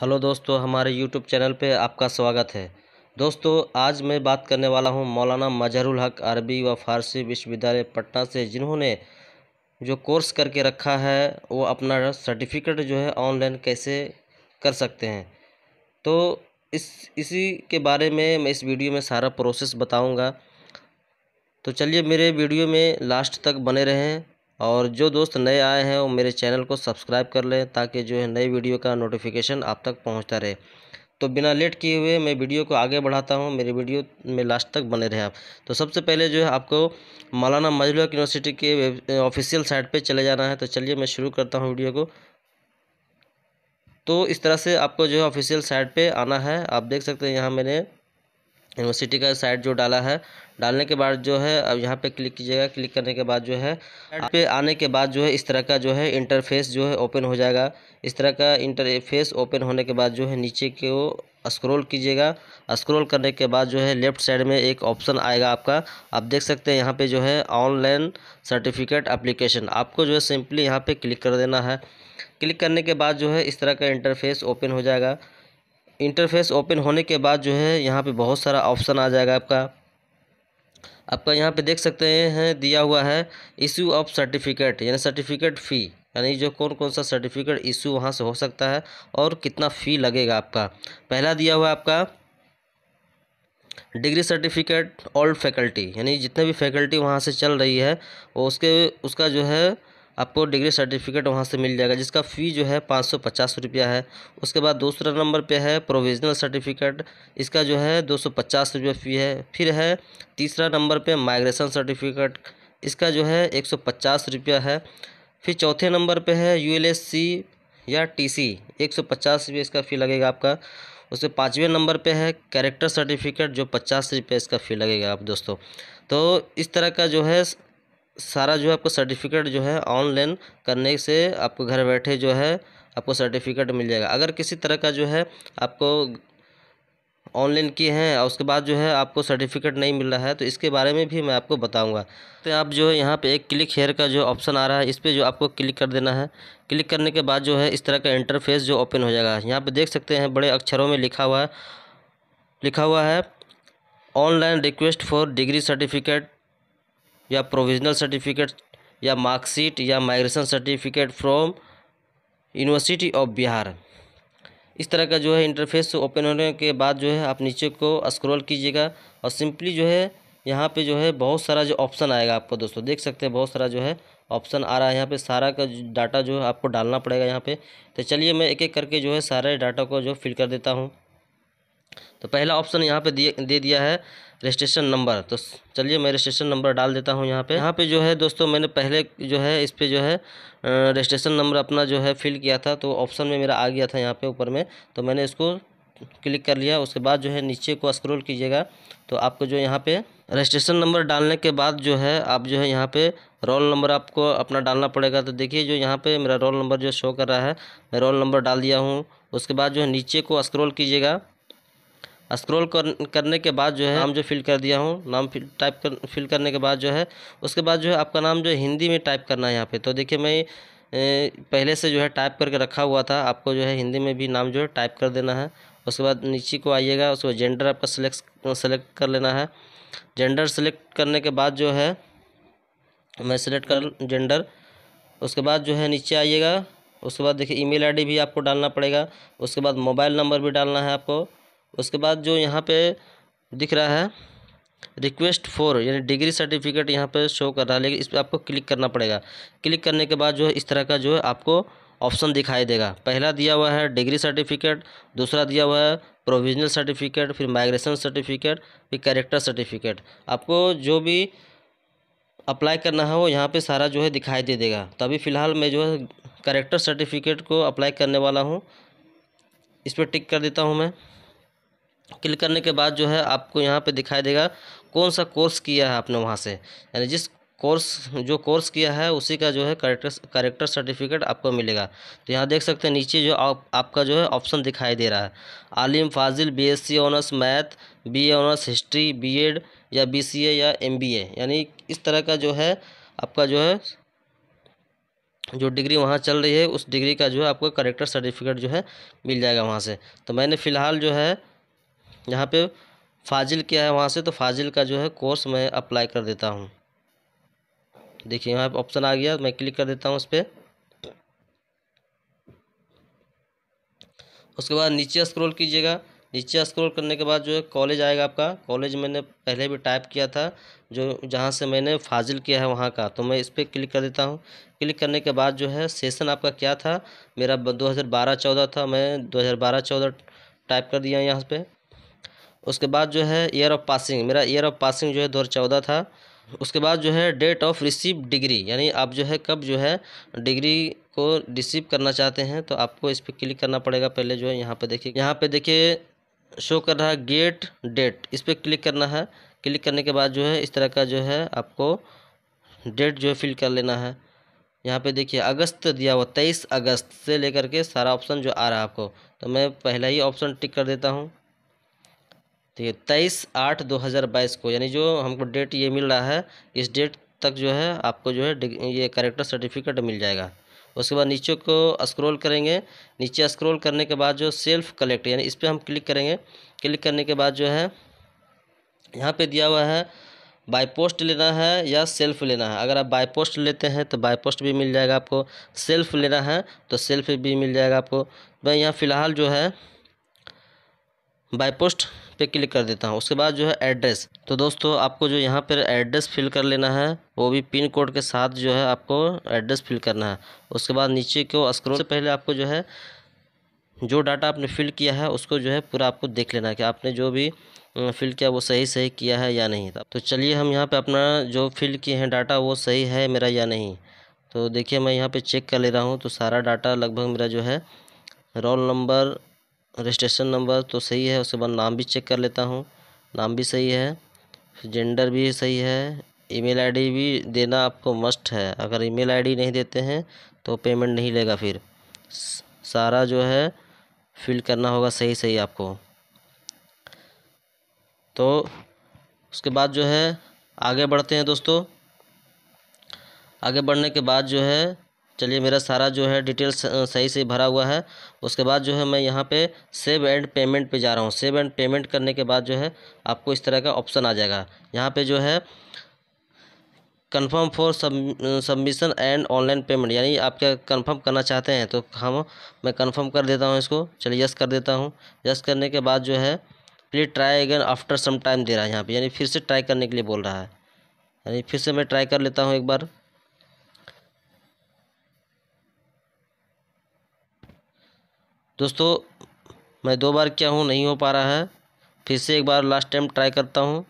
hello दोस्तों हमारे YouTube channel पे आपका स्वागत है दोस्तों आज मैं बात करने वाला हूँ मौलाना मजहरुल हक अरबी व फारसी विश्वविद्यालय पटना से जिन्होंने जो कोर्स करके रखा है वो अपना सर्टिफिकेट जो है ऑनलाइन कैसे कर सकते हैं तो इस इसी के बारे में मैं इस वीडियो में सारा प्रोसेस बताऊँगा तो चलिए मेरे वीडियो में लास्ट तक बने रहें और जो दोस्त नए आए हैं वो मेरे चैनल को सब्सक्राइब कर लें ताकि जो है नई वीडियो का नोटिफिकेशन आप तक पहुंचता रहे तो बिना लेट किए हुए मैं वीडियो को आगे बढ़ाता हूं मेरी वीडियो में लास्ट तक बने रहें आप तो सबसे पहले जो है आपको मौलाना मजलूक यूनिवर्सिटी के ऑफिशियल साइट पर चले जाना है तो चलिए मैं शुरू करता हूँ वीडियो को तो इस तरह से आपको जो है ऑफिशियल साइट पर आना है आप देख सकते हैं यहाँ मैंने यूनिवर्सिटी का साइट जो डाला है डालने के बाद जो है अब यहाँ पे क्लिक कीजिएगा क्लिक करने के बाद जो है पे आने के बाद जो है इस तरह का जो है इंटरफेस जो है ओपन हो जाएगा इस तरह का इंटरफेस ओपन होने के बाद जो है नीचे के वो स्क्रॉल कीजिएगा स्क्रॉल करने के बाद जो है लेफ्ट साइड में एक ऑप्शन आएगा आपका आप देख सकते हैं यहाँ पर जो है ऑनलाइन सर्टिफिकेट अप्लीकेशन आपको जो है सिंपली यहाँ पर क्लिक कर देना है क्लिक करने के बाद जो है इस तरह का इंटरफेस ओपन हो जाएगा इंटरफेस ओपन होने के बाद जो है यहाँ पे बहुत सारा ऑप्शन आ जाएगा आपका आपका यहाँ पे देख सकते हैं दिया हुआ है इशू ऑफ सर्टिफिकेट यानी सर्टिफिकेट फ़ी यानी जो कौन कौन सा सर्टिफिकेट इशू वहाँ से हो सकता है और कितना फ़ी लगेगा आपका पहला दिया हुआ आपका डिग्री सर्टिफिकेट ऑल्ड फैकल्टी यानी जितने भी फैकल्टी वहाँ से चल रही है वो उसके उसका जो है आपको डिग्री सर्टिफिकेट वहाँ से मिल जाएगा जिसका फ़ी जो है पाँच सौ पचास रुपया है उसके बाद दूसरा नंबर पे है प्रोविजनल सर्टिफिकेट इसका जो है दो सौ पचास रुपया फ़ी है फिर है तीसरा नंबर पे माइग्रेशन सर्टिफिकेट इसका जो है एक सौ पचास रुपया है फिर चौथे नंबर पे है यू एल एस सी या टी सी एक सौ पचास रुपये इसका फ़ी लगेगा आपका उसके पाँचवें नंबर पर है कैरेक्टर सर्टिफिकेट जो पचास रुपये इसका फ़ी लगेगा आप दोस्तों तो इस तरह का जो है सारा जो है आपको सर्टिफिकेट जो है ऑनलाइन करने से आपको घर बैठे जो है आपको सर्टिफिकेट मिल जाएगा अगर किसी तरह का जो है आपको ऑनलाइन किए हैं और उसके बाद जो है आपको सर्टिफिकेट नहीं मिल रहा है तो इसके बारे में भी मैं आपको बताऊंगा तो आप जो है यहाँ पे एक क्लिक हेयर का जो ऑप्शन आ रहा है इस पर जो आपको क्लिक कर देना है क्लिक करने के बाद जो है इस तरह का इंटरफेस जो ओपन हो जाएगा यहाँ पे देख सकते हैं बड़े अक्षरों में लिखा हुआ है लिखा हुआ है online request for degree certificate या प्रोविजनल सर्टिफिकेट या मार्कशीट या migration certificate from university of Bihar इस तरह का जो है इंटरफेस ओपन होने के बाद जो है आप नीचे को स्क्रॉल कीजिएगा और सिंपली जो है यहाँ पे जो है बहुत सारा जो ऑप्शन आएगा आपको दोस्तों देख सकते हैं बहुत सारा जो है ऑप्शन आ रहा है यहाँ पे सारा का डाटा जो है आपको डालना पड़ेगा यहाँ पे तो चलिए मैं एक एक करके जो है सारे डाटा को जो फिल कर देता हूँ तो पहला ऑप्शन यहाँ पर दे दिया है रजिस्ट्रेशन नंबर तो चलिए मैं रजिस्ट्रेशन नंबर डाल देता हूँ यहाँ पे यहाँ पे जो है दोस्तों मैंने पहले जो है इस पर जो है रजिस्ट्रेशन नंबर अपना जो है फिल किया था तो ऑप्शन में मेरा आ गया था यहाँ पे ऊपर में तो मैंने इसको क्लिक कर लिया उसके बाद जो है नीचे को स्क्रोल कीजिएगा तो आपको जो यहाँ पे रजिस्ट्रेशन नंबर डालने के बाद जो है आप जो है यहाँ पे रोल नंबर आपको अपना डालना पड़ेगा तो देखिए जो यहाँ पे मेरा रोल नंबर जो शो कर रहा है मैं रोल नंबर डाल दिया हूँ उसके बाद जो है नीचे को स्क्रोल कीजिएगा स्क्रॉल कर, करने के बाद जो है नाम जो फिल कर दिया हूँ नाम फिल टाइप कर फिल करने के बाद जो है उसके बाद जो है आपका नाम जो हिंदी में टाइप करना है यहाँ पे तो देखिए मैं पहले से जो है टाइप करके रखा हुआ था आपको जो है हिंदी में भी नाम जो है टाइप कर देना है उसके बाद नीचे को आइएगा उसको जेंडर आपका सेलेक्ट सेलेक्ट कर लेना है जेंडर सेलेक्ट करने के बाद जो है मैं सिलेक्ट कर जेंडर उसके बाद जो है नीचे आइएगा उसके बाद देखिए ईमेल आईडी भी आपको डालना पड़ेगा उसके बाद मोबाइल नंबर भी डालना है आपको उसके बाद जो यहाँ पे दिख रहा है रिक्वेस्ट फॉर यानी डिग्री सर्टिफिकेट यहाँ पे शो कर रहा है लेकिन इस पर आपको क्लिक करना पड़ेगा क्लिक करने के बाद जो है इस तरह का जो है आपको ऑप्शन दिखाई देगा पहला दिया हुआ है डिग्री सर्टिफिकेट दूसरा दिया हुआ है प्रोविजनल सर्टिफिकेट फिर माइग्रेशन सर्टिफिकेट फिर कैरेक्टर सर्टिफिकेट आपको जो भी अप्लाई करना है वो यहाँ पे सारा जो है दिखाई दे देगा तो अभी फ़िलहाल मैं जो है करेक्टर सर्टिफिकेट को अप्लाई करने वाला हूँ इस पर टिक कर देता हूँ मैं क्लिक करने के बाद जो है आपको यहाँ पे दिखाई देगा कौन सा कोर्स किया है आपने वहाँ से यानी जिस कोर्स जो कोर्स किया है उसी का जो है करेक्टर करेक्टर सर्टिफिकेट आपको मिलेगा तो यहाँ देख सकते हैं नीचे जो आप, आपका जो है ऑप्शन दिखाई दे रहा है आलिम फाजिल BSc honours math BA honours history BEd या बीसीए या एमबीए यानी इस तरह का जो है आपका जो है जो डिग्री वहाँ चल रही है उस डिग्री का जो है आपको करेक्टर सर्टिफिकेट जो है मिल जाएगा वहाँ से तो मैंने फ़िलहाल जो है यहाँ पे फाजिल क्या है वहाँ से तो फाजिल का जो है कोर्स मैं अप्लाई कर देता हूँ देखिए यहाँ पे ऑप्शन आ गया मैं क्लिक कर देता हूँ उस पर उसके बाद नीचे स्क्रॉल कीजिएगा नीचे स्क्रॉल करने के बाद जो है कॉलेज आएगा आपका कॉलेज मैंने पहले भी टाइप किया था जो जहाँ से मैंने फाजिल किया है वहाँ का तो मैं इस पर क्लिक कर देता हूँ क्लिक करने के बाद जो है सेशन आपका क्या था मेरा 2012-14 था मैं 2012-14 टाइप कर दिया यहाँ पे उसके बाद जो है ईयर ऑफ पासिंग मेरा ईयर ऑफ पासिंग जो है दो हज़ार चौदह था उसके बाद जो है डेट ऑफ रिसीव डिग्री यानी आप जो है कब जो है डिग्री को रिसीव करना चाहते हैं तो आपको इस पर क्लिक करना पड़ेगा पहले जो है यहाँ पे देखिए यहाँ पे देखिए शो कर रहा है गेट डेट इस पर क्लिक करना है क्लिक करने के बाद जो है इस तरह का जो है आपको डेट जो है फिल कर लेना है यहाँ पे देखिए अगस्त दिया हुआ तेईस अगस्त से लेकर के सारा ऑप्शन जो आ रहा है आपको तो मैं पहला ही ऑप्शन टिक कर देता हूँ तो ये तेईस आठ दो हज़ार बाईस को यानी जो हमको डेट ये मिल रहा है इस डेट तक जो है आपको जो है ये करेक्टर सर्टिफिकेट मिल जाएगा उसके बाद नीचे को स्क्रॉल करेंगे नीचे स्क्रॉल करने के बाद जो सेल्फ कलेक्ट यानी इस पर हम क्लिक करेंगे क्लिक करने के बाद जो है यहाँ पे दिया हुआ है बाय पोस्ट लेना है या सेल्फ लेना है अगर आप बाय पोस्ट लेते हैं तो बाय पोस्ट भी मिल जाएगा आपको सेल्फ लेना है तो सेल्फ भी मिल जाएगा आपको मैं यहाँ फ़िलहाल जो है बाय पोस्ट पे क्लिक कर देता हूँ उसके बाद जो है एड्रेस तो दोस्तों आपको जो यहाँ पर एड्रेस फिल कर लेना है वो भी पिन कोड के साथ जो है आपको एड्रेस फिल करना है उसके बाद नीचे को स्क्रोल से पहले आपको जो है जो डाटा आपने फिल किया है उसको जो है पूरा आपको देख लेना है कि आपने जो भी फिल किया वो सही सही किया है या नहीं तो चलिए हम यहाँ पे अपना जो फिल किए हैं डाटा वो सही है मेरा या नहीं तो देखिए मैं यहाँ पे चेक कर ले रहा हूँ तो सारा डाटा लगभग मेरा जो है रोल नंबर रजिस्ट्रेशन नंबर तो सही है उसके बाद नाम भी चेक कर लेता हूँ नाम भी सही है जेंडर भी सही है ईमेल आईडी भी देना आपको मस्ट है अगर ईमेल आईडी नहीं देते हैं तो पेमेंट नहीं लेगा फिर सारा जो है फिल करना होगा सही सही आपको तो उसके बाद जो है आगे बढ़ते हैं दोस्तों आगे बढ़ने के बाद जो है चलिए मेरा सारा जो है डिटेल्स सही से भरा हुआ है उसके बाद जो है मैं यहाँ पे सेव एंड पेमेंट पे जा रहा हूँ सेव एंड पेमेंट करने के बाद जो है आपको इस तरह का ऑप्शन आ जाएगा यहाँ पे जो है confirm for submission and online payment यानी आप क्या कन्फर्म करना चाहते हैं तो हम मैं कन्फर्म कर देता हूँ इसको चलिए यस कर देता हूँ यस करने के बाद जो है please try again after some time दे रहा है यहाँ पर यानी फिर से ट्राई करने के लिए बोल रहा है यानी फिर से मैं ट्राई कर लेता हूँ एक बार दोस्तों मैं दो बार क्या हूँ नहीं हो पा रहा है फिर से एक बार लास्ट टाइम ट्राई करता हूँ